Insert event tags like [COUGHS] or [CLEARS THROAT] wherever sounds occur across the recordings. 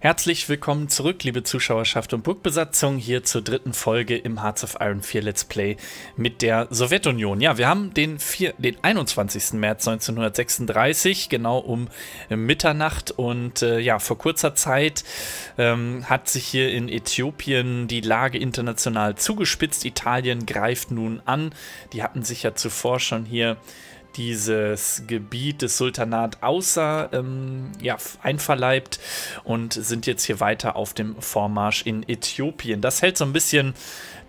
Herzlich willkommen zurück, liebe Zuschauerschaft und Burgbesatzung, hier zur dritten Folge im Hearts of Iron 4 Let's Play mit der Sowjetunion. Ja, wir haben den, 4, den 21. März 1936, genau um äh, Mitternacht. Und äh, ja, vor kurzer Zeit ähm, hat sich hier in Äthiopien die Lage international zugespitzt. Italien greift nun an. Die hatten sich ja zuvor schon hier dieses Gebiet des Sultanat außer ähm, ja, einverleibt und sind jetzt hier weiter auf dem Vormarsch in Äthiopien. Das hält so ein bisschen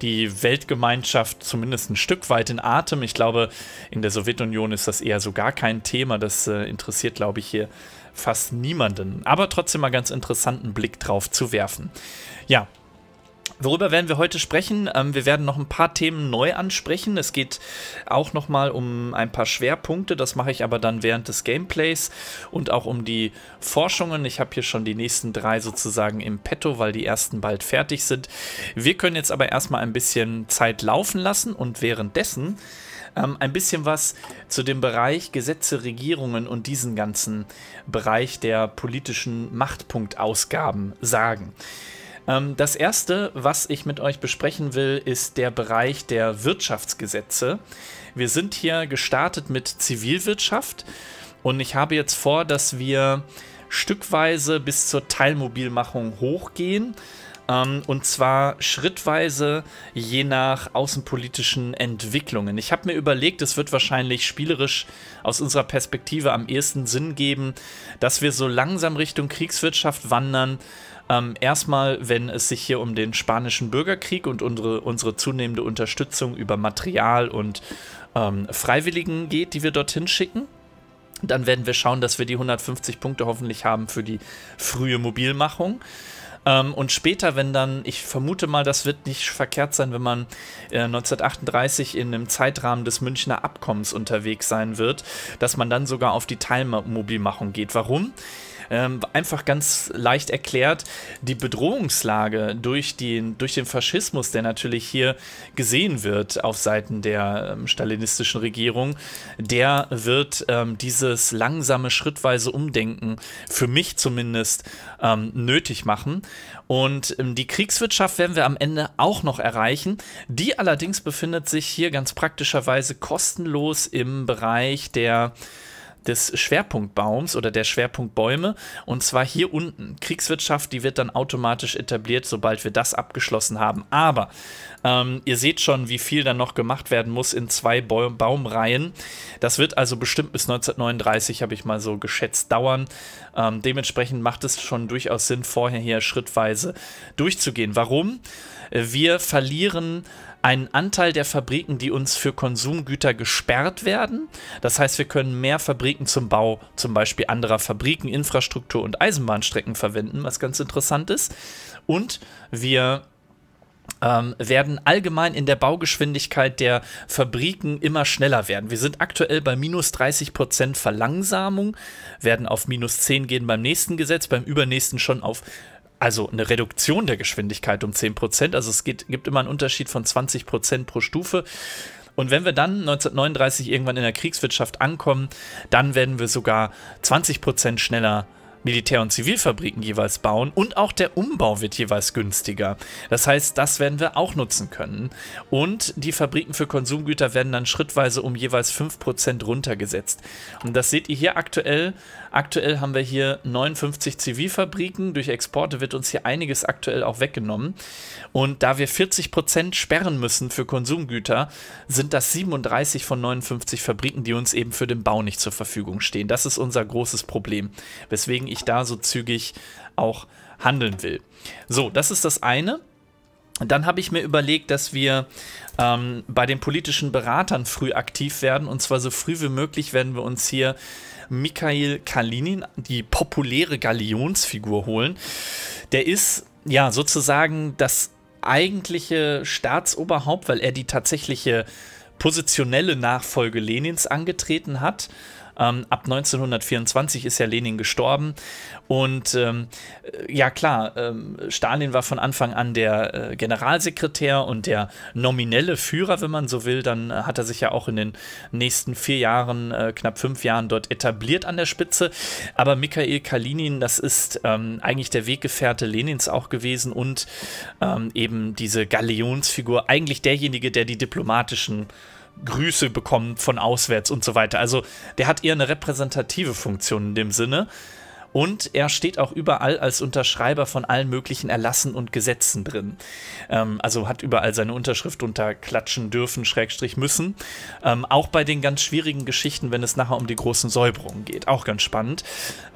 die Weltgemeinschaft zumindest ein Stück weit in Atem. Ich glaube, in der Sowjetunion ist das eher so gar kein Thema. Das äh, interessiert, glaube ich, hier fast niemanden. Aber trotzdem mal ganz interessanten Blick drauf zu werfen. Ja, Worüber werden wir heute sprechen? Ähm, wir werden noch ein paar Themen neu ansprechen. Es geht auch nochmal um ein paar Schwerpunkte. Das mache ich aber dann während des Gameplays und auch um die Forschungen. Ich habe hier schon die nächsten drei sozusagen im Petto, weil die ersten bald fertig sind. Wir können jetzt aber erstmal ein bisschen Zeit laufen lassen und währenddessen ähm, ein bisschen was zu dem Bereich Gesetze, Regierungen und diesen ganzen Bereich der politischen Machtpunktausgaben sagen. Ähm, das erste, was ich mit euch besprechen will, ist der Bereich der Wirtschaftsgesetze. Wir sind hier gestartet mit Zivilwirtschaft und ich habe jetzt vor, dass wir stückweise bis zur Teilmobilmachung hochgehen ähm, und zwar schrittweise je nach außenpolitischen Entwicklungen. Ich habe mir überlegt, es wird wahrscheinlich spielerisch aus unserer Perspektive am ehesten Sinn geben, dass wir so langsam Richtung Kriegswirtschaft wandern ähm, erstmal, wenn es sich hier um den spanischen Bürgerkrieg und unsere, unsere zunehmende Unterstützung über Material und ähm, Freiwilligen geht, die wir dorthin schicken. Dann werden wir schauen, dass wir die 150 Punkte hoffentlich haben für die frühe Mobilmachung. Ähm, und später, wenn dann, ich vermute mal, das wird nicht verkehrt sein, wenn man äh, 1938 in einem Zeitrahmen des Münchner Abkommens unterwegs sein wird, dass man dann sogar auf die Teilmobilmachung geht. Warum? Ähm, einfach ganz leicht erklärt, die Bedrohungslage durch den, durch den Faschismus, der natürlich hier gesehen wird auf Seiten der ähm, stalinistischen Regierung, der wird ähm, dieses langsame, schrittweise Umdenken für mich zumindest ähm, nötig machen. Und ähm, die Kriegswirtschaft werden wir am Ende auch noch erreichen. Die allerdings befindet sich hier ganz praktischerweise kostenlos im Bereich der des Schwerpunktbaums oder der Schwerpunktbäume. Und zwar hier unten. Kriegswirtschaft, die wird dann automatisch etabliert, sobald wir das abgeschlossen haben. Aber ähm, ihr seht schon, wie viel dann noch gemacht werden muss in zwei Baum Baumreihen. Das wird also bestimmt bis 1939, habe ich mal so geschätzt, dauern. Ähm, dementsprechend macht es schon durchaus Sinn, vorher hier schrittweise durchzugehen. Warum? Äh, wir verlieren einen Anteil der Fabriken, die uns für Konsumgüter gesperrt werden. Das heißt, wir können mehr Fabriken zum Bau zum Beispiel anderer Fabriken, Infrastruktur und Eisenbahnstrecken verwenden, was ganz interessant ist. Und wir ähm, werden allgemein in der Baugeschwindigkeit der Fabriken immer schneller werden. Wir sind aktuell bei minus 30 Prozent Verlangsamung, werden auf minus 10 gehen beim nächsten Gesetz, beim übernächsten schon auf also eine Reduktion der Geschwindigkeit um 10%. Also es geht, gibt immer einen Unterschied von 20% pro Stufe. Und wenn wir dann 1939 irgendwann in der Kriegswirtschaft ankommen, dann werden wir sogar 20% schneller äh, Militär- und Zivilfabriken jeweils bauen und auch der Umbau wird jeweils günstiger. Das heißt, das werden wir auch nutzen können. Und die Fabriken für Konsumgüter werden dann schrittweise um jeweils 5% runtergesetzt. Und das seht ihr hier aktuell. Aktuell haben wir hier 59 Zivilfabriken. Durch Exporte wird uns hier einiges aktuell auch weggenommen. Und da wir 40% sperren müssen für Konsumgüter, sind das 37 von 59 Fabriken, die uns eben für den Bau nicht zur Verfügung stehen. Das ist unser großes Problem. Weswegen ich da so zügig auch handeln will. So, das ist das eine. Dann habe ich mir überlegt, dass wir ähm, bei den politischen Beratern früh aktiv werden. Und zwar so früh wie möglich werden wir uns hier Mikhail Kalinin, die populäre Galionsfigur, holen. Der ist ja sozusagen das eigentliche Staatsoberhaupt, weil er die tatsächliche positionelle Nachfolge Lenins angetreten hat. Ähm, ab 1924 ist ja Lenin gestorben. Und ähm, ja klar, ähm, Stalin war von Anfang an der äh, Generalsekretär und der nominelle Führer, wenn man so will. Dann äh, hat er sich ja auch in den nächsten vier Jahren, äh, knapp fünf Jahren dort etabliert an der Spitze. Aber Mikhail Kalinin, das ist ähm, eigentlich der Weggefährte Lenins auch gewesen und ähm, eben diese Galionsfigur, eigentlich derjenige, der die diplomatischen Grüße bekommen von auswärts und so weiter. Also der hat eher eine repräsentative Funktion in dem Sinne. Und er steht auch überall als Unterschreiber von allen möglichen Erlassen und Gesetzen drin. Ähm, also hat überall seine Unterschrift unterklatschen dürfen, Schrägstrich müssen. Ähm, auch bei den ganz schwierigen Geschichten, wenn es nachher um die großen Säuberungen geht. Auch ganz spannend.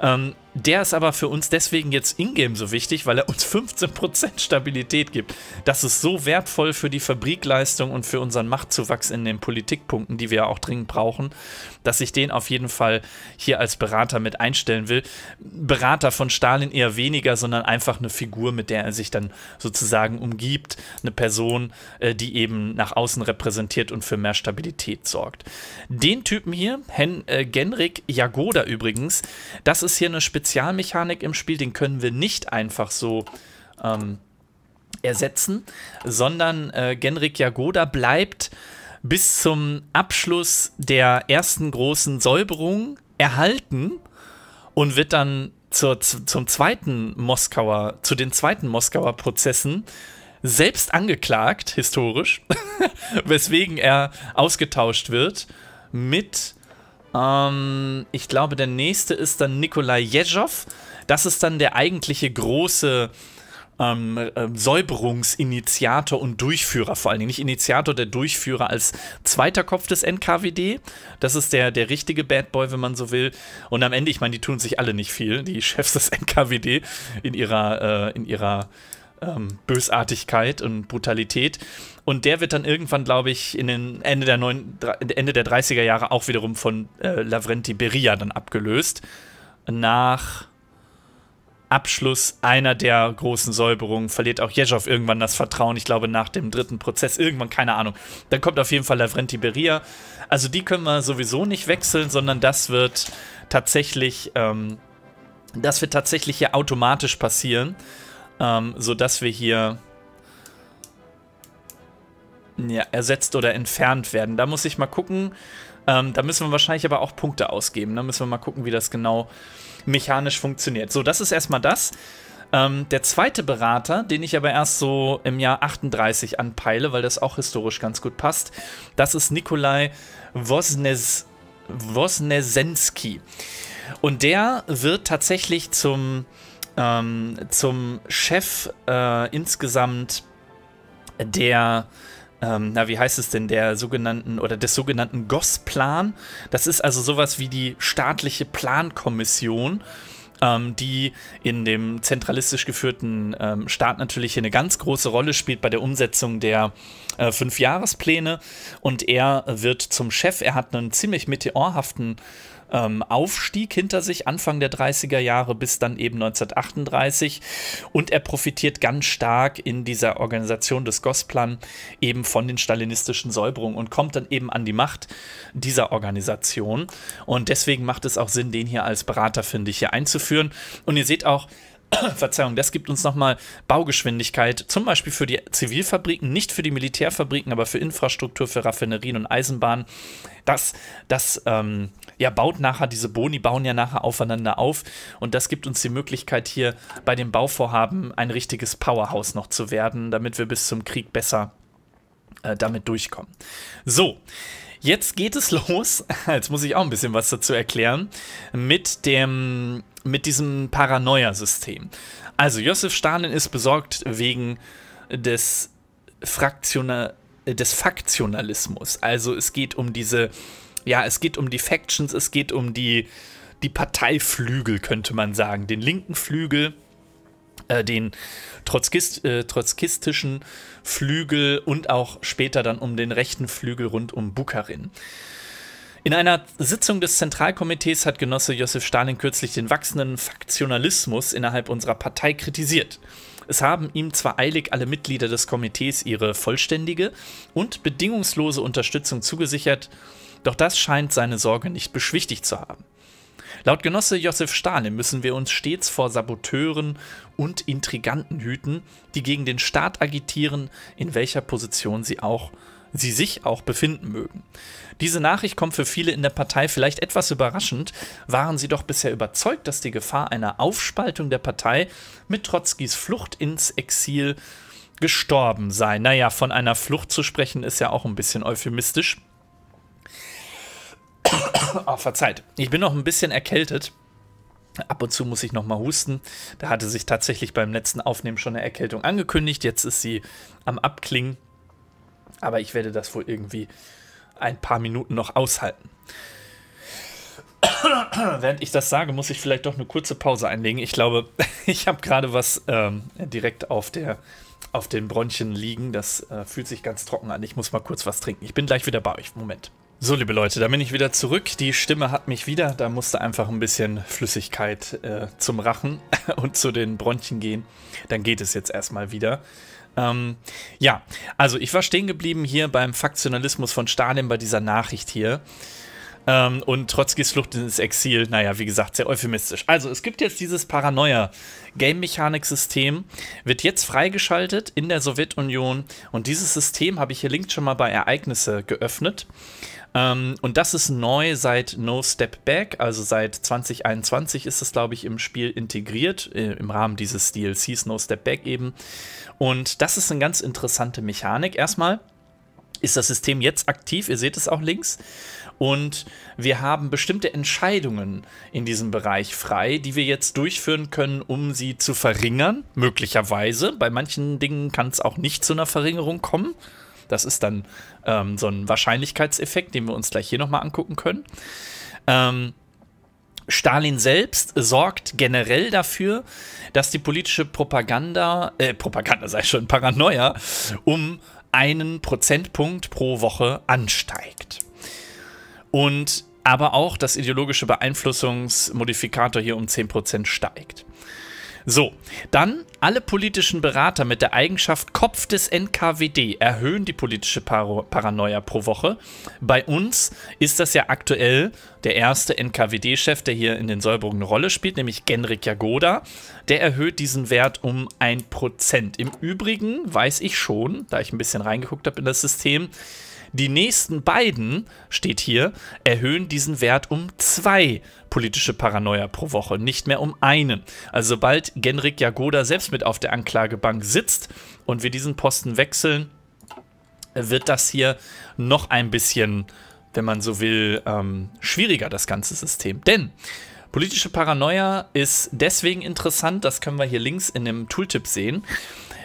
Ähm, der ist aber für uns deswegen jetzt ingame so wichtig, weil er uns 15% [LAUGHS] Stabilität gibt. Das ist so wertvoll für die Fabrikleistung und für unseren Machtzuwachs in den Politikpunkten, die wir ja auch dringend brauchen, dass ich den auf jeden Fall hier als Berater mit einstellen will. Berater von Stalin eher weniger, sondern einfach eine Figur, mit der er sich dann sozusagen umgibt. Eine Person, äh, die eben nach außen repräsentiert und für mehr Stabilität sorgt. Den Typen hier, Hen äh, Genrik Jagoda übrigens, das ist hier eine spezielle Spezialmechanik im Spiel, den können wir nicht einfach so ähm, ersetzen, sondern äh, Genrik Jagoda bleibt bis zum Abschluss der ersten großen Säuberung erhalten und wird dann zur, zum zweiten Moskauer, zu den zweiten Moskauer Prozessen selbst angeklagt, historisch, [LAUGHS] weswegen er ausgetauscht wird mit ähm, ich glaube, der nächste ist dann Nikolai Jezhov. Das ist dann der eigentliche große ähm, äh, Säuberungsinitiator und Durchführer vor allen Dingen. Nicht Initiator, der Durchführer als zweiter Kopf des NKWD. Das ist der, der richtige Bad Boy, wenn man so will. Und am Ende, ich meine, die tun sich alle nicht viel, die Chefs des [LAUGHS] NKWD in ihrer, äh, in ihrer ähm, Bösartigkeit und Brutalität. Und der wird dann irgendwann, glaube ich, in den Ende der, 9, Ende der 30er Jahre auch wiederum von äh, Lavrenti Beria dann abgelöst. Nach Abschluss einer der großen Säuberungen verliert auch Jezhov irgendwann das Vertrauen. Ich glaube, nach dem dritten Prozess irgendwann, keine Ahnung. Dann kommt auf jeden Fall Lavrenti Beria. Also die können wir sowieso nicht wechseln, sondern das wird tatsächlich, ähm, das wird tatsächlich hier automatisch passieren ähm, sodass wir hier ja, ersetzt oder entfernt werden. Da muss ich mal gucken. Ähm, da müssen wir wahrscheinlich aber auch Punkte ausgeben. Da müssen wir mal gucken, wie das genau mechanisch funktioniert. So, das ist erstmal das. Ähm, der zweite Berater, den ich aber erst so im Jahr 38 anpeile, weil das auch historisch ganz gut passt, das ist Nikolai Wosnes Wosnesensky. Und der wird tatsächlich zum ähm, zum Chef äh, insgesamt der, ähm, na wie heißt es denn, der sogenannten oder des sogenannten GOS-Plan. Das ist also sowas wie die staatliche Plankommission ähm, die in dem zentralistisch geführten ähm, Staat natürlich eine ganz große Rolle spielt bei der Umsetzung der äh, Fünfjahrespläne. Und er wird zum Chef. Er hat einen ziemlich meteorhaften ähm, Aufstieg hinter sich, Anfang der 30er Jahre bis dann eben 1938. Und er profitiert ganz stark in dieser Organisation des Gosplan eben von den stalinistischen Säuberungen und kommt dann eben an die Macht dieser Organisation. Und deswegen macht es auch Sinn, den hier als Berater, finde ich, hier einzuführen. Und ihr seht auch, [COUGHS] Verzeihung, das gibt uns nochmal Baugeschwindigkeit, zum Beispiel für die Zivilfabriken, nicht für die Militärfabriken, aber für Infrastruktur, für Raffinerien und Eisenbahnen. Das, das ähm, ja, baut nachher, diese Boni bauen ja nachher aufeinander auf und das gibt uns die Möglichkeit hier bei dem Bauvorhaben ein richtiges Powerhouse noch zu werden, damit wir bis zum Krieg besser äh, damit durchkommen. So, jetzt geht es [LAUGHS] los, jetzt muss ich auch ein bisschen was dazu erklären, mit dem mit diesem Paranoia-System. Also Josef Stalin ist besorgt wegen des, Fraktional des Faktionalismus. Also es geht um diese, ja, es geht um die Factions, es geht um die, die Parteiflügel, könnte man sagen. Den linken Flügel, äh, den Trotzkist, äh, trotzkistischen Flügel und auch später dann um den rechten Flügel rund um Bukharin. In einer Sitzung des Zentralkomitees hat Genosse Josef Stalin kürzlich den wachsenden Faktionalismus innerhalb unserer Partei kritisiert. Es haben ihm zwar eilig alle Mitglieder des Komitees ihre vollständige und bedingungslose Unterstützung zugesichert, doch das scheint seine Sorge nicht beschwichtigt zu haben. Laut Genosse Josef Stalin müssen wir uns stets vor Saboteuren und Intriganten hüten, die gegen den Staat agitieren, in welcher Position sie auch sie sich auch befinden mögen. Diese Nachricht kommt für viele in der Partei vielleicht etwas überraschend, waren sie doch bisher überzeugt, dass die Gefahr einer Aufspaltung der Partei mit Trotzkis Flucht ins Exil gestorben sei. Naja, von einer Flucht zu sprechen ist ja auch ein bisschen euphemistisch. Oh, [COUGHS] verzeiht, ich bin noch ein bisschen erkältet. Ab und zu muss ich nochmal husten. Da hatte sich tatsächlich beim letzten Aufnehmen schon eine Erkältung angekündigt. Jetzt ist sie am Abklingen. Aber ich werde das wohl irgendwie ein paar Minuten noch aushalten. [COUGHS] Während ich das sage, muss ich vielleicht doch eine kurze Pause einlegen. Ich glaube, [LAUGHS] ich habe gerade was ähm, direkt auf, der, auf den Bronchien liegen. Das äh, fühlt sich ganz trocken an. Ich muss mal kurz was trinken. Ich bin gleich wieder bei euch. Moment. So, liebe Leute, da bin ich wieder zurück. Die Stimme hat mich wieder. Da musste einfach ein bisschen Flüssigkeit äh, zum Rachen [LAUGHS] und zu den Bronchien gehen. Dann geht es jetzt erstmal wieder. Ähm, ja, also ich war stehen geblieben hier beim Faktionalismus von Stalin bei dieser Nachricht hier. Ähm, und Trotzkis Flucht ins Exil, naja, wie gesagt, sehr euphemistisch. Also, es gibt jetzt dieses Paranoia-Game-Mechanik-System, wird jetzt freigeschaltet in der Sowjetunion. Und dieses System habe ich hier links schon mal bei Ereignisse geöffnet. Ähm, und das ist neu seit No Step Back, also seit 2021 ist es, glaube ich, im Spiel integriert, äh, im Rahmen dieses DLCs No Step Back eben. Und das ist eine ganz interessante Mechanik. Erstmal ist das System jetzt aktiv, ihr seht es auch links. Und wir haben bestimmte Entscheidungen in diesem Bereich frei, die wir jetzt durchführen können, um sie zu verringern, möglicherweise. Bei manchen Dingen kann es auch nicht zu einer Verringerung kommen. Das ist dann ähm, so ein Wahrscheinlichkeitseffekt, den wir uns gleich hier nochmal angucken können. Ähm, Stalin selbst sorgt generell dafür, dass die politische Propaganda, äh, Propaganda sei schon Paranoia, um einen Prozentpunkt pro Woche ansteigt und aber auch das ideologische Beeinflussungsmodifikator hier um 10% steigt. So, dann alle politischen Berater mit der Eigenschaft Kopf des NKWD erhöhen die politische Par Paranoia pro Woche. Bei uns ist das ja aktuell der erste NKWD-Chef, der hier in den Säuberungen eine Rolle spielt, nämlich Genrik Jagoda. Der erhöht diesen Wert um 1%. Im Übrigen weiß ich schon, da ich ein bisschen reingeguckt habe in das System, die nächsten beiden, steht hier, erhöhen diesen Wert um zwei politische Paranoia pro Woche, nicht mehr um einen. Also sobald Genrik Jagoda selbst mit auf der Anklagebank sitzt und wir diesen Posten wechseln, wird das hier noch ein bisschen, wenn man so will, ähm, schwieriger, das ganze System. Denn politische Paranoia ist deswegen interessant, das können wir hier links in dem Tooltip sehen,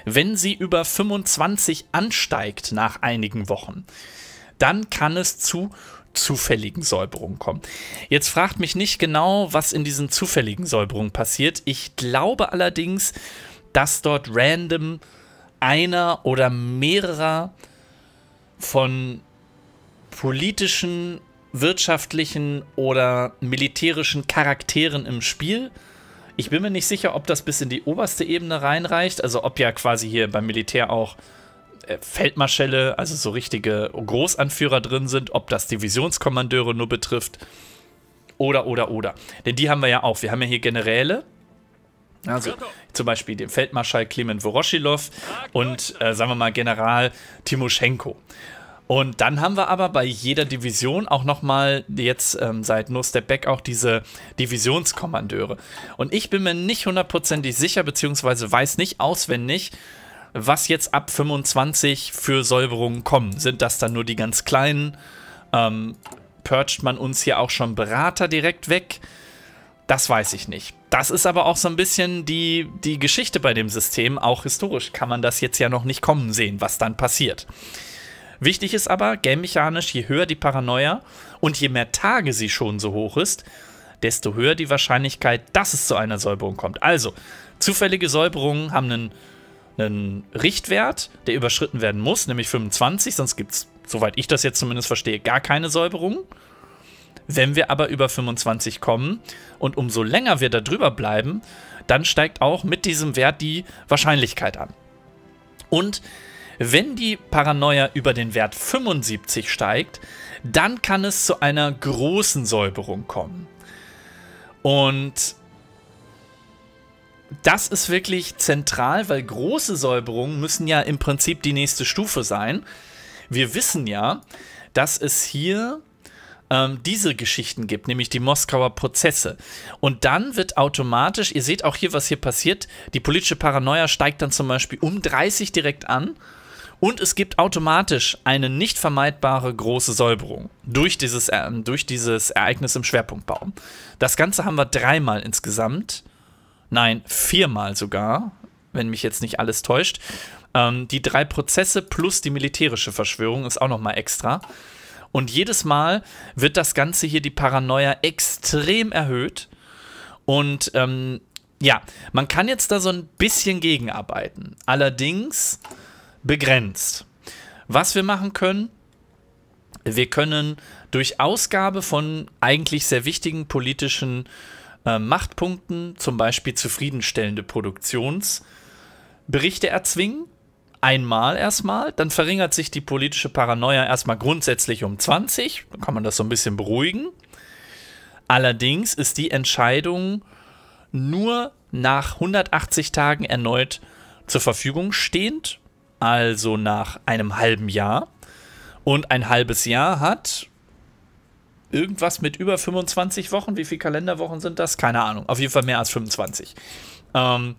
wenn sie über 25 ansteigt nach einigen Wochen, dann kann es zu zufälligen Säuberungen kommen. Jetzt fragt mich nicht genau, was in diesen zufälligen Säuberungen passiert. Ich glaube allerdings, dass dort random einer oder mehrerer von politischen, wirtschaftlichen oder militärischen Charakteren im Spiel äh, ich bin mir nicht sicher, ob das bis in die oberste Ebene reinreicht, also ob ja quasi hier beim Militär auch äh, Feldmarschälle, also so richtige Großanführer drin sind, ob das Divisionskommandeure nur betrifft oder, oder, oder. Denn die haben wir ja auch. Wir haben ja hier Generäle, also zum Beispiel den Feldmarschall Clement Voroshilov und, äh, sagen wir mal, General Timoschenko. Und dann haben wir aber bei jeder Division auch nochmal jetzt ähm, seit No Step Back auch diese Divisionskommandeure. Und ich bin mir nicht hundertprozentig sicher, beziehungsweise weiß nicht auswendig, was jetzt ab 25 für Säuberungen kommen. Sind das dann nur die ganz kleinen? Ähm, purgt man uns hier auch schon Berater direkt weg? Das weiß ich nicht. Das ist aber auch so ein bisschen die, die Geschichte bei dem System. Auch historisch kann man das jetzt ja noch nicht kommen sehen, was dann passiert. Wichtig ist aber, game-mechanisch, je höher die Paranoia und je mehr Tage sie schon so hoch ist, desto höher die Wahrscheinlichkeit, dass es zu einer Säuberung kommt. Also, zufällige Säuberungen haben einen, einen Richtwert, der überschritten werden muss, nämlich 25, sonst gibt es, soweit ich das jetzt zumindest verstehe, gar keine Säuberung. Wenn wir aber über 25 kommen und umso länger wir da drüber bleiben, dann steigt auch mit diesem Wert die Wahrscheinlichkeit an. Und wenn die Paranoia über den Wert 75 steigt, dann kann es zu einer großen Säuberung kommen. Und das ist wirklich zentral, weil große Säuberungen müssen ja im Prinzip die nächste Stufe sein. Wir wissen ja, dass es hier ähm, diese Geschichten gibt, nämlich die Moskauer Prozesse. Und dann wird automatisch, ihr seht auch hier, was hier passiert, die politische Paranoia steigt dann zum Beispiel um 30 direkt an und es gibt automatisch eine nicht vermeidbare große Säuberung durch dieses, äh, durch dieses Ereignis im Schwerpunktbau. Das Ganze haben wir dreimal insgesamt. Nein, viermal sogar, wenn mich jetzt nicht alles täuscht. Ähm, die drei Prozesse plus die militärische Verschwörung ist auch nochmal extra. Und jedes Mal wird das Ganze hier, die Paranoia, extrem erhöht. Und ähm, ja, man kann jetzt da so ein bisschen gegenarbeiten. Allerdings begrenzt. Was wir machen können, wir können durch Ausgabe von eigentlich sehr wichtigen politischen äh, Machtpunkten, zum Beispiel zufriedenstellende Produktionsberichte erzwingen, einmal erstmal, dann verringert sich die politische Paranoia erstmal grundsätzlich um 20, dann kann man das so ein bisschen beruhigen. Allerdings ist die Entscheidung nur nach 180 Tagen erneut zur Verfügung stehend also nach einem halben Jahr. Und ein halbes Jahr hat irgendwas mit über 25 Wochen. Wie viele Kalenderwochen sind das? Keine Ahnung. Auf jeden Fall mehr als 25. Ähm,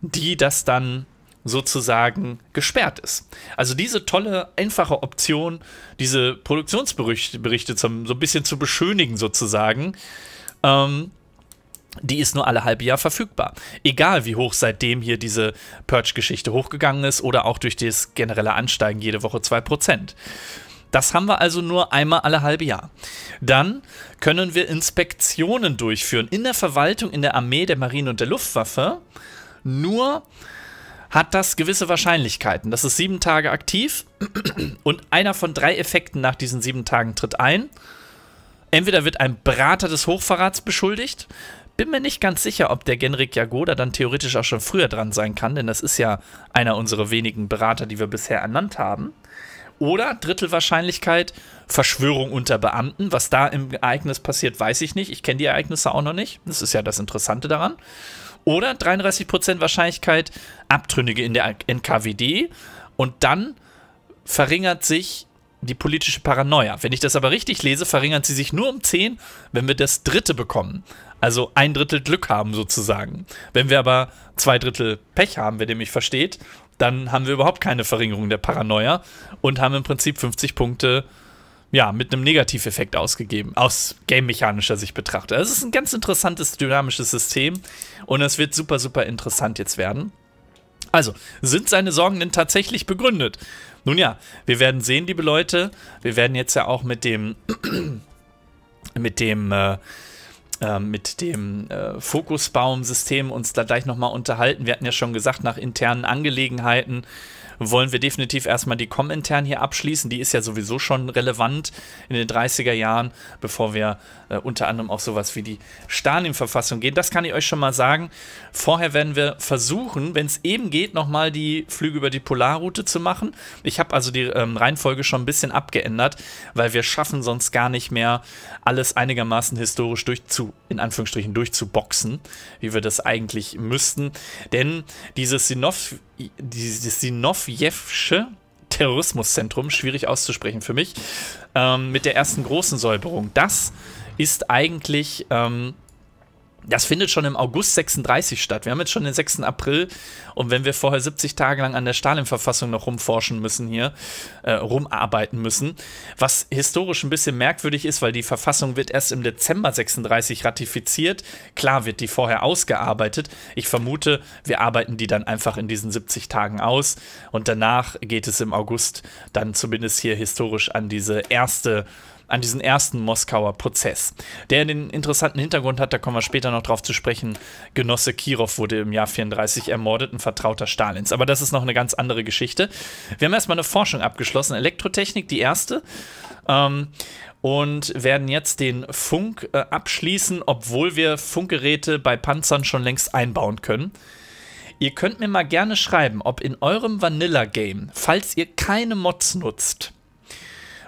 die das dann sozusagen gesperrt ist. Also diese tolle, einfache Option, diese Produktionsberichte zum, so ein bisschen zu beschönigen sozusagen, ähm, die ist nur alle halbe Jahr verfügbar. Egal wie hoch seitdem hier diese Purge-Geschichte hochgegangen ist oder auch durch das generelle Ansteigen jede Woche 2%. Das haben wir also nur einmal alle halbe Jahr. Dann können wir Inspektionen durchführen in der Verwaltung, in der Armee, der Marine und der Luftwaffe. Nur hat das gewisse Wahrscheinlichkeiten. Das ist sieben Tage aktiv [CLEARS THROAT] und einer von drei Effekten nach diesen sieben Tagen tritt ein. Entweder wird ein Berater des Hochverrats beschuldigt, bin mir nicht ganz sicher, ob der Genrik Jagoda dann theoretisch auch schon früher dran sein kann, denn das ist ja einer unserer wenigen Berater, die wir bisher ernannt haben. Oder Drittelwahrscheinlichkeit Verschwörung unter Beamten. Was da im Ereignis passiert, weiß ich nicht. Ich kenne die Ereignisse auch noch nicht. Das ist ja das Interessante daran. Oder 33% Wahrscheinlichkeit Abtrünnige in der NKWD. Und dann verringert sich die politische Paranoia. Wenn ich das aber richtig lese, verringert sie sich nur um 10, wenn wir das dritte bekommen. Also ein Drittel Glück haben sozusagen. Wenn wir aber zwei Drittel Pech haben, wer dem mich versteht, dann haben wir überhaupt keine Verringerung der Paranoia und haben im Prinzip 50 Punkte ja, mit einem Negativeffekt ausgegeben, aus game-mechanischer Sicht betrachtet. Also es ist ein ganz interessantes, dynamisches System und es wird super, super interessant jetzt werden. Also, sind seine Sorgen denn tatsächlich begründet? Nun ja, wir werden sehen, liebe Leute, wir werden jetzt ja auch mit dem, [CLEARS THROAT] mit dem, äh, ähm, mit dem äh, Fokusbaum-System uns da gleich nochmal unterhalten. Wir hatten ja schon gesagt, nach internen Angelegenheiten wollen wir definitiv erstmal die Com-intern hier abschließen. Die ist ja sowieso schon relevant in den 30er Jahren, bevor wir äh, unter anderem auf sowas wie die Stalin-Verfassung gehen. Das kann ich euch schon mal sagen. Vorher werden wir versuchen, wenn es eben geht, nochmal die Flüge über die Polarroute zu machen. Ich habe also die ähm, Reihenfolge schon ein bisschen abgeändert, weil wir schaffen sonst gar nicht mehr, alles einigermaßen historisch durchzu, in Anführungsstrichen, durchzuboxen, wie wir das eigentlich müssten. Denn dieses Sinowski das Sinowjewsche Terrorismuszentrum, schwierig auszusprechen für mich, ähm, mit der ersten großen Säuberung. Das ist eigentlich ähm, das findet schon im August 36 statt. Wir haben jetzt schon den 6. April und wenn wir vorher 70 Tage lang an der Stalin-Verfassung noch rumforschen müssen hier, äh, rumarbeiten müssen, was historisch ein bisschen merkwürdig ist, weil die Verfassung wird erst im Dezember 36 ratifiziert. Klar wird die vorher ausgearbeitet. Ich vermute, wir arbeiten die dann einfach in diesen 70 Tagen aus und danach geht es im August dann zumindest hier historisch an diese erste äh, an diesen ersten Moskauer Prozess, der den interessanten Hintergrund hat, da kommen wir später noch drauf zu sprechen. Genosse Kirov wurde im Jahr 34 ermordet, ein Vertrauter Stalins. Aber das ist noch eine ganz andere Geschichte. Wir haben erstmal eine Forschung abgeschlossen, Elektrotechnik, die erste. Ähm, und werden jetzt den Funk äh, abschließen, obwohl wir Funkgeräte bei Panzern schon längst einbauen können. Ihr könnt mir mal gerne schreiben, ob in eurem Vanilla-Game, falls ihr keine Mods nutzt,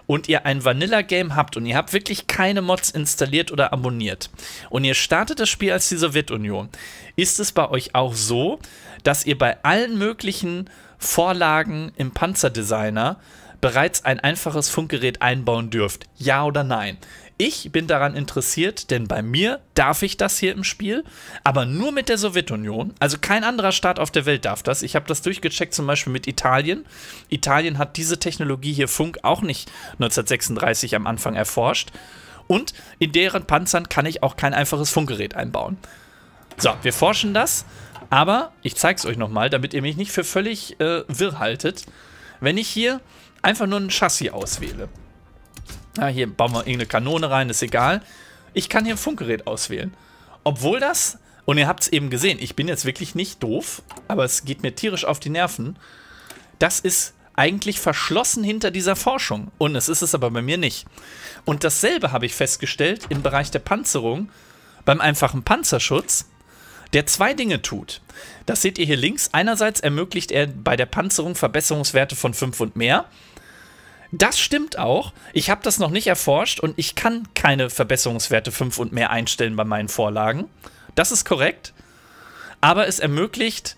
und ihr ein Vanilla-Game habt und ihr habt wirklich keine Mods installiert oder abonniert und ihr startet das Spiel als die Sowjetunion, ist es bei euch auch so, dass ihr bei allen möglichen Vorlagen im Panzerdesigner bereits ein einfaches Funkgerät einbauen dürft? Ja oder nein? Ich bin daran interessiert, denn bei mir darf ich das hier im Spiel, aber nur mit der Sowjetunion. Also kein anderer Staat auf der Welt darf das. Ich habe das durchgecheckt, zum Beispiel mit Italien. Italien hat diese Technologie hier Funk auch nicht 1936 am Anfang erforscht. Und in deren Panzern kann ich auch kein einfaches Funkgerät einbauen. So, wir forschen das, aber ich zeige es euch nochmal, damit ihr mich nicht für völlig äh, wirr haltet. Wenn ich hier einfach nur ein Chassis auswähle, ja, hier bauen wir irgendeine Kanone rein, ist egal. Ich kann hier ein Funkgerät auswählen. Obwohl das, und ihr habt es eben gesehen, ich bin jetzt wirklich nicht doof, aber es geht mir tierisch auf die Nerven. Das ist eigentlich verschlossen hinter dieser Forschung. Und es ist es aber bei mir nicht. Und dasselbe habe ich festgestellt im Bereich der Panzerung, beim einfachen Panzerschutz, der zwei Dinge tut. Das seht ihr hier links. Einerseits ermöglicht er bei der Panzerung Verbesserungswerte von 5 und mehr. Das stimmt auch. Ich habe das noch nicht erforscht und ich kann keine Verbesserungswerte 5 und mehr einstellen bei meinen Vorlagen. Das ist korrekt. Aber es ermöglicht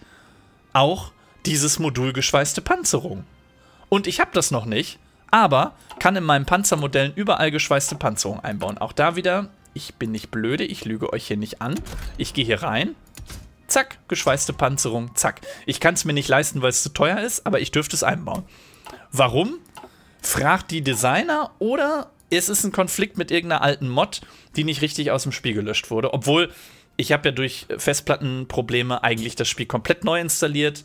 auch dieses modulgeschweißte Panzerung. Und ich habe das noch nicht, aber kann in meinen Panzermodellen überall geschweißte Panzerung einbauen. Auch da wieder, ich bin nicht blöde, ich lüge euch hier nicht an. Ich gehe hier rein, zack, geschweißte Panzerung, zack. Ich kann es mir nicht leisten, weil es zu teuer ist, aber ich dürfte es einbauen. Warum? fragt die Designer oder es ist ein Konflikt mit irgendeiner alten Mod, die nicht richtig aus dem Spiel gelöscht wurde. Obwohl, ich habe ja durch Festplattenprobleme eigentlich das Spiel komplett neu installiert.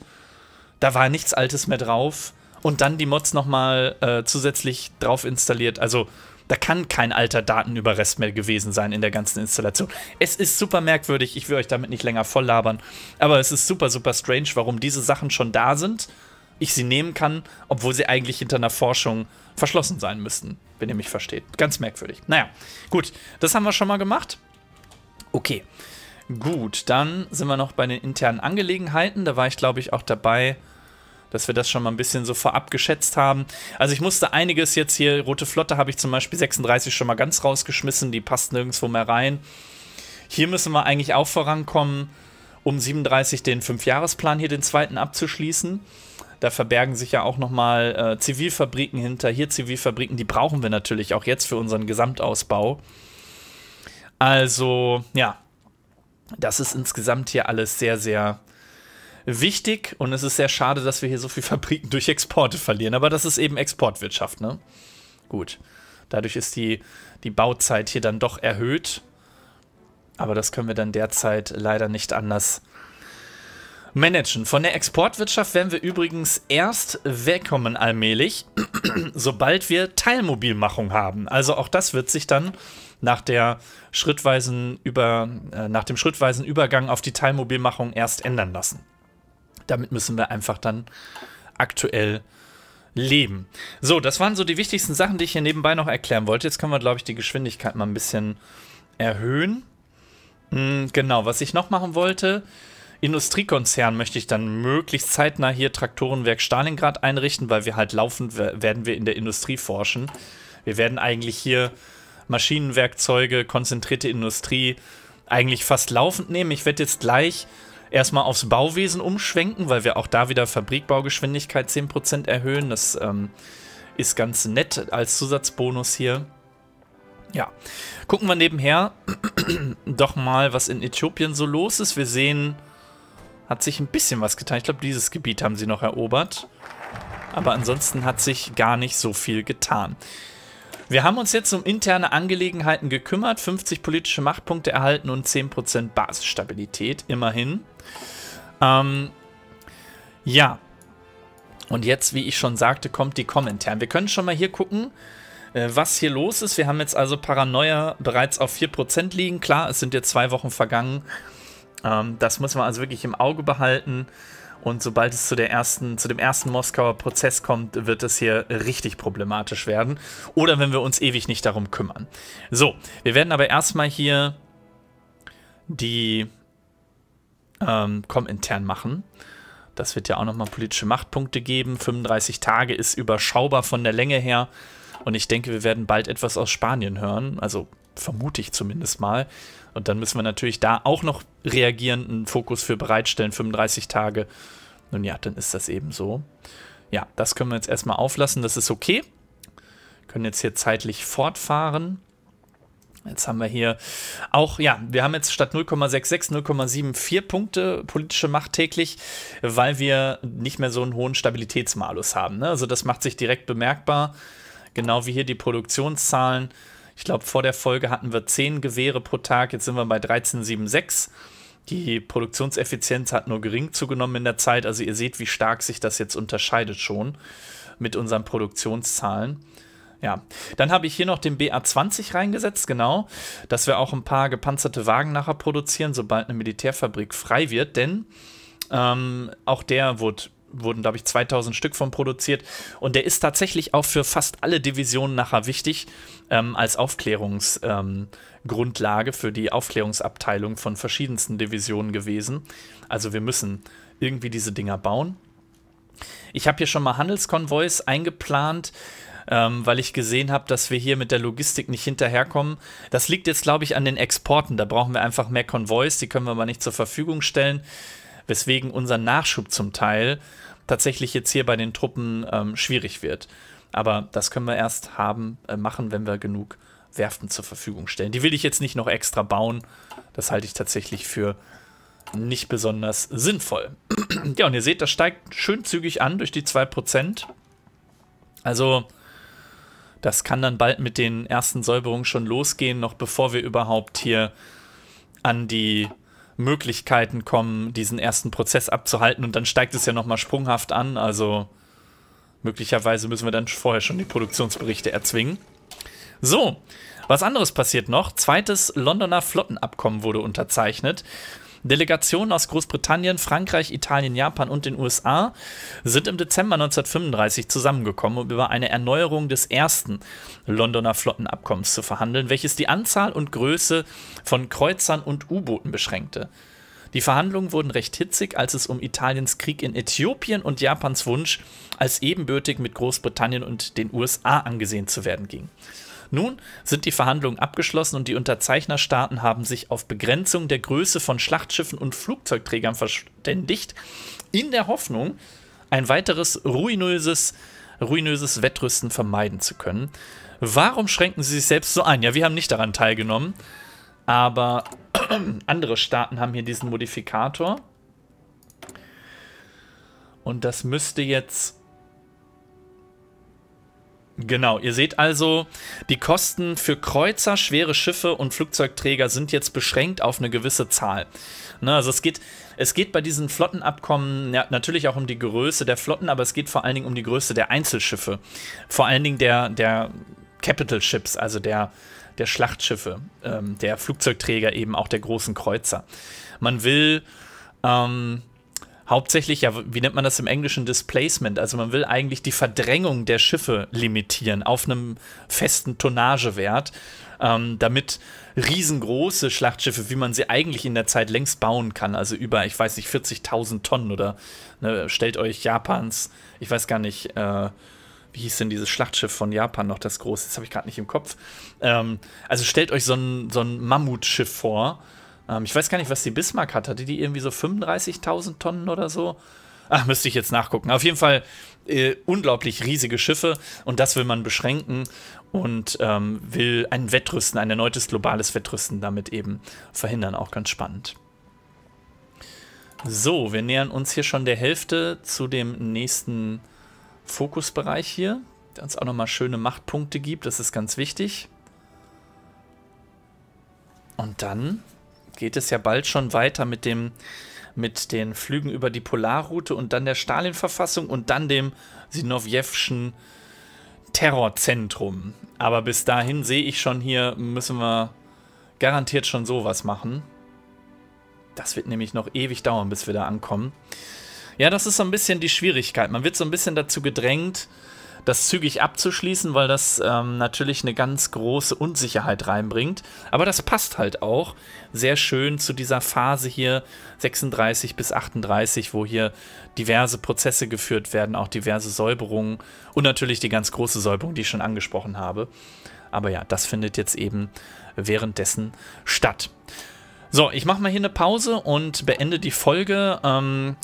Da war nichts Altes mehr drauf. Und dann die Mods nochmal äh, zusätzlich drauf installiert. Also da kann kein alter Datenüberrest mehr gewesen sein in der ganzen Installation. Es ist super merkwürdig. Ich will euch damit nicht länger volllabern. Aber es ist super, super strange, warum diese Sachen schon da sind ich sie nehmen kann, obwohl sie eigentlich hinter einer Forschung verschlossen sein müssten, wenn ihr mich versteht. Ganz merkwürdig. Naja, gut, das haben wir schon mal gemacht. Okay, gut, dann sind wir noch bei den internen Angelegenheiten. Da war ich, glaube ich, auch dabei, dass wir das schon mal ein bisschen so vorab geschätzt haben. Also ich musste einiges jetzt hier, Rote Flotte habe ich zum Beispiel 36 schon mal ganz rausgeschmissen, die passt nirgendwo mehr rein. Hier müssen wir eigentlich auch vorankommen, um 37 den Fünfjahresplan hier den zweiten abzuschließen. Da verbergen sich ja auch nochmal äh, Zivilfabriken hinter. Hier Zivilfabriken, die brauchen wir natürlich auch jetzt für unseren Gesamtausbau. Also, ja, das ist insgesamt hier alles sehr, sehr wichtig und es ist sehr schade, dass wir hier so viele [LAUGHS] Fabriken durch Exporte verlieren. Aber das ist eben Exportwirtschaft, ne? Gut. Dadurch ist die, die Bauzeit hier dann doch erhöht. Aber das können wir dann derzeit leider nicht anders managen. Von der Exportwirtschaft werden wir übrigens erst wegkommen allmählich, [CLEARS THROAT] sobald wir Teilmobilmachung haben. Also auch das wird sich dann nach der schrittweisen über äh, nach dem schrittweisen Übergang auf die Teilmobilmachung erst ändern lassen. Damit müssen wir einfach dann aktuell leben. So, das waren so die wichtigsten Sachen, die ich hier nebenbei noch erklären wollte. Jetzt können wir glaube ich die Geschwindigkeit mal ein bisschen erhöhen. Hm, genau, was ich noch machen wollte, Industriekonzern möchte ich dann möglichst zeitnah hier Traktorenwerk Stalingrad einrichten, weil wir halt laufend werden wir in der Industrie forschen. Wir werden eigentlich hier Maschinenwerkzeuge, konzentrierte Industrie eigentlich fast laufend nehmen. Ich werde jetzt gleich erstmal aufs Bauwesen umschwenken, weil wir auch da wieder Fabrikbaugeschwindigkeit 10% erhöhen. Das ähm, ist ganz nett als Zusatzbonus hier. Ja, gucken wir nebenher [CLEARS THROAT] doch mal, was in Äthiopien so los ist. Wir sehen hat sich ein bisschen was getan. Ich glaube, dieses Gebiet haben sie noch erobert. Aber ansonsten hat sich gar nicht so viel getan. Wir haben uns jetzt um interne Angelegenheiten gekümmert, 50 politische Machtpunkte erhalten und 10% Basisstabilität, immerhin. Ähm, ja. Und jetzt, wie ich schon sagte, kommt die Kommentaren. Wir können schon mal hier gucken, äh, was hier los ist. Wir haben jetzt also Paranoia bereits auf 4% liegen. Klar, es sind jetzt zwei Wochen vergangen. Ähm, das muss man also wirklich im Auge behalten. Und sobald es zu, der ersten, zu dem ersten Moskauer Prozess kommt, wird es hier richtig problematisch werden. Oder wenn wir uns ewig nicht darum kümmern. So, wir werden aber erstmal hier die ähm, intern machen. Das wird ja auch nochmal politische Machtpunkte geben. 35 Tage ist überschaubar von der Länge her. Und ich denke, wir werden bald etwas aus Spanien hören. Also vermute ich zumindest mal. Und dann müssen wir natürlich da auch noch reagieren, einen Fokus für bereitstellen, 35 Tage. Nun ja, dann ist das eben so. Ja, das können wir jetzt erstmal auflassen, das ist okay. Wir können jetzt hier zeitlich fortfahren. Jetzt haben wir hier auch, ja, wir haben jetzt statt 0,66 0,74 Punkte politische Macht täglich, weil wir nicht mehr so einen hohen Stabilitätsmalus haben. Ne? Also das macht sich direkt bemerkbar, genau wie hier die Produktionszahlen. Ich glaube, vor der Folge hatten wir 10 Gewehre pro Tag, jetzt sind wir bei 13,76. Die Produktionseffizienz hat nur gering zugenommen in der Zeit. Also ihr seht, wie stark sich das jetzt unterscheidet schon mit unseren Produktionszahlen. Ja, dann habe ich hier noch den BA20 reingesetzt, genau, dass wir auch ein paar gepanzerte Wagen nachher produzieren, sobald eine Militärfabrik frei wird, denn ähm, auch der wurde wurden, glaube ich, 2000 Stück von produziert. Und der ist tatsächlich auch für fast alle Divisionen nachher wichtig ähm, als Aufklärungsgrundlage ähm, für die Aufklärungsabteilung von verschiedensten Divisionen gewesen. Also wir müssen irgendwie diese Dinger bauen. Ich habe hier schon mal Handelskonvois eingeplant. Ähm, weil ich gesehen habe, dass wir hier mit der Logistik nicht hinterherkommen. Das liegt jetzt, glaube ich, an den Exporten. Da brauchen wir einfach mehr Konvois, die können wir mal nicht zur Verfügung stellen weswegen unser Nachschub zum Teil tatsächlich jetzt hier bei den Truppen ähm, schwierig wird. Aber das können wir erst haben, äh, machen, wenn wir genug Werften zur Verfügung stellen. Die will ich jetzt nicht noch extra bauen. Das halte ich tatsächlich für nicht besonders sinnvoll. [CLEARS THROAT] ja, und ihr seht, das steigt schön zügig an durch die 2%. Also, das kann dann bald mit den ersten Säuberungen schon losgehen, noch bevor wir überhaupt hier an die Möglichkeiten kommen, diesen ersten Prozess abzuhalten und dann steigt es ja nochmal sprunghaft an. Also möglicherweise müssen wir dann vorher schon die Produktionsberichte erzwingen. So, was anderes passiert noch. Zweites Londoner Flottenabkommen wurde unterzeichnet. Delegationen aus Großbritannien, Frankreich, Italien, Japan und den USA sind im Dezember 1935 zusammengekommen, um über eine Erneuerung des ersten Londoner Flottenabkommens zu verhandeln, welches die Anzahl und Größe von Kreuzern und U-Booten beschränkte. Die Verhandlungen wurden recht hitzig, als es um Italiens Krieg in Äthiopien und Japans Wunsch, als ebenbürtig mit Großbritannien und den USA angesehen zu werden ging. Nun sind die Verhandlungen abgeschlossen und die Unterzeichnerstaaten haben sich auf Begrenzung der Größe von Schlachtschiffen und Flugzeugträgern verständigt, in der Hoffnung, ein weiteres ruinöses, ruinöses Wettrüsten vermeiden zu können. Warum schränken sie sich selbst so ein? Ja, wir haben nicht daran teilgenommen, aber [CLEARS THROAT] andere Staaten haben hier diesen Modifikator. Und das müsste jetzt Genau, ihr seht also, die Kosten für Kreuzer, schwere Schiffe und Flugzeugträger sind jetzt beschränkt auf eine gewisse Zahl. Ne, also es geht, es geht bei diesen Flottenabkommen ja, natürlich auch um die Größe der Flotten, aber es geht vor allen Dingen um die Größe der Einzelschiffe. Vor allen Dingen der, der Capital Ships, also der, der Schlachtschiffe, ähm, der Flugzeugträger eben auch der großen Kreuzer. Man will ähm, hauptsächlich, ja, wie nennt man das im Englischen, Displacement. Also man will eigentlich die Verdrängung der Schiffe limitieren auf einem festen Tonnagewert, ähm, damit riesengroße Schlachtschiffe, wie man sie eigentlich in der Zeit längst bauen kann, also über, ich weiß nicht, 40.000 Tonnen oder ne, stellt euch Japans, ich weiß gar nicht, äh, wie hieß denn dieses Schlachtschiff von Japan noch, das große, das habe ich gerade nicht im Kopf. Ähm, also stellt euch so ein, so ein Mammutschiff vor, ähm, ich weiß gar nicht, was die Bismarck hat. Hatte die irgendwie so 35.000 Tonnen oder so? Ach, müsste ich jetzt nachgucken. Auf jeden Fall äh, unglaublich riesige Schiffe und das will man beschränken und ähm, will ein Wettrüsten, ein erneutes globales Wettrüsten damit eben verhindern. Auch ganz spannend. So, wir nähern uns hier schon der Hälfte zu dem nächsten Fokusbereich hier, der uns auch nochmal schöne Machtpunkte gibt. Das ist ganz wichtig. Und dann geht es ja bald schon weiter mit dem mit den Flügen über die Polarroute und dann der Stalin-Verfassung und dann dem Sinowjewschen Terrorzentrum. Aber bis dahin sehe ich schon hier, müssen wir garantiert schon sowas machen. Das wird nämlich noch ewig dauern, bis wir da ankommen. Ja, das ist so ein bisschen die Schwierigkeit. Man wird so ein bisschen dazu gedrängt, das zügig abzuschließen, weil das ähm, natürlich eine ganz große Unsicherheit reinbringt. Aber das passt halt auch sehr schön zu dieser Phase hier 36 bis 38, wo hier diverse Prozesse geführt werden, auch diverse Säuberungen und natürlich die ganz große Säuberung, die ich schon angesprochen habe. Aber ja, das findet jetzt eben währenddessen statt. So, ich mache mal hier eine Pause und beende die Folge. Ähm,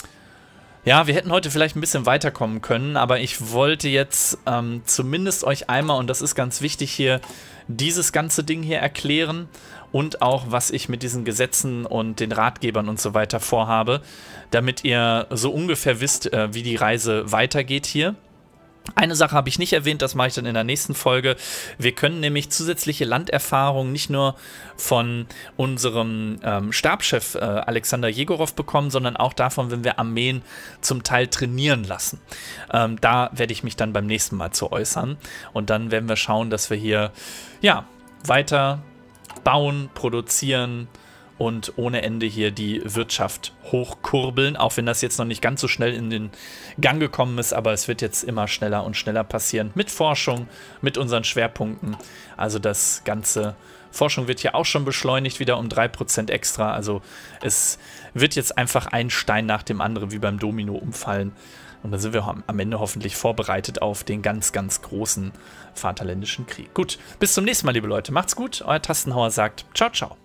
ja, wir hätten heute vielleicht ein bisschen weiterkommen können, aber ich wollte jetzt ähm, zumindest euch einmal, und das ist ganz wichtig hier, dieses ganze Ding hier erklären und auch, was ich mit diesen Gesetzen und den Ratgebern und so weiter vorhabe, damit ihr so ungefähr wisst, äh, wie die Reise weitergeht hier. Eine Sache habe ich nicht erwähnt, das mache ich dann in der nächsten Folge. Wir können nämlich zusätzliche Landerfahrungen nicht nur von unserem ähm, Stabschef äh, Alexander Jegorov bekommen, sondern auch davon, wenn wir Armeen zum Teil trainieren lassen. Ähm, da werde ich mich dann beim nächsten Mal zu äußern. Und dann werden wir schauen, dass wir hier ja, weiter bauen, produzieren, und ohne Ende hier die Wirtschaft hochkurbeln, auch wenn das jetzt noch nicht ganz so schnell in den Gang gekommen ist, aber es wird jetzt immer schneller und schneller passieren mit Forschung, mit unseren Schwerpunkten. Also das ganze Forschung wird hier auch schon beschleunigt, wieder um 3% extra. Also es wird jetzt einfach ein Stein nach dem anderen wie beim Domino umfallen. Und da sind wir am Ende hoffentlich vorbereitet auf den ganz, ganz großen Vaterländischen Krieg. Gut, bis zum nächsten Mal, liebe Leute. Macht's gut. Euer Tastenhauer sagt ciao, ciao.